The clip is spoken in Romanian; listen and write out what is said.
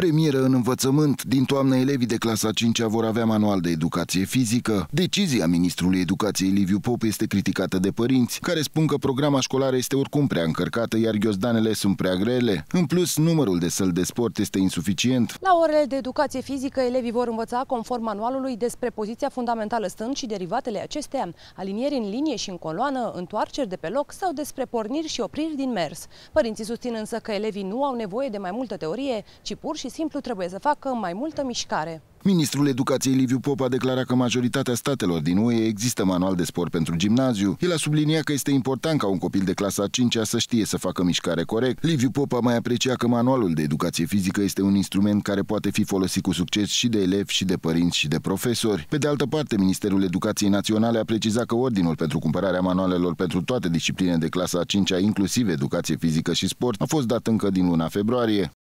Premieră în învățământ, din toamnă elevii de clasa 5 -a vor avea manual de educație fizică. Decizia ministrului educației Liviu Pop este criticată de părinți, care spun că programa școlară este oricum prea încărcată, iar ghiozdanele sunt prea grele. În plus, numărul de săli de sport este insuficient. La orele de educație fizică, elevii vor învăța conform manualului despre poziția fundamentală stând și derivatele acesteia, alinieri în linie și în coloană, întoarceri de pe loc sau despre porniri și opriri din mers. Părinții susțin însă că elevii nu au nevoie de mai multă teorie, ci pur și simplu trebuie să facă mai multă mișcare. Ministrul Educației Liviu Pop a declarat că majoritatea statelor din UE există manual de sport pentru gimnaziu. El a subliniat că este important ca un copil de clasa 5 -a să știe să facă mișcare corect. Liviu Pop a mai apreciat că manualul de educație fizică este un instrument care poate fi folosit cu succes și de elevi, și de părinți, și de profesori. Pe de altă parte, Ministerul Educației Naționale a precizat că ordinul pentru cumpărarea manualelor pentru toate disciplinele de clasa 5 -a, inclusiv educație fizică și sport, a fost dat încă din luna februarie.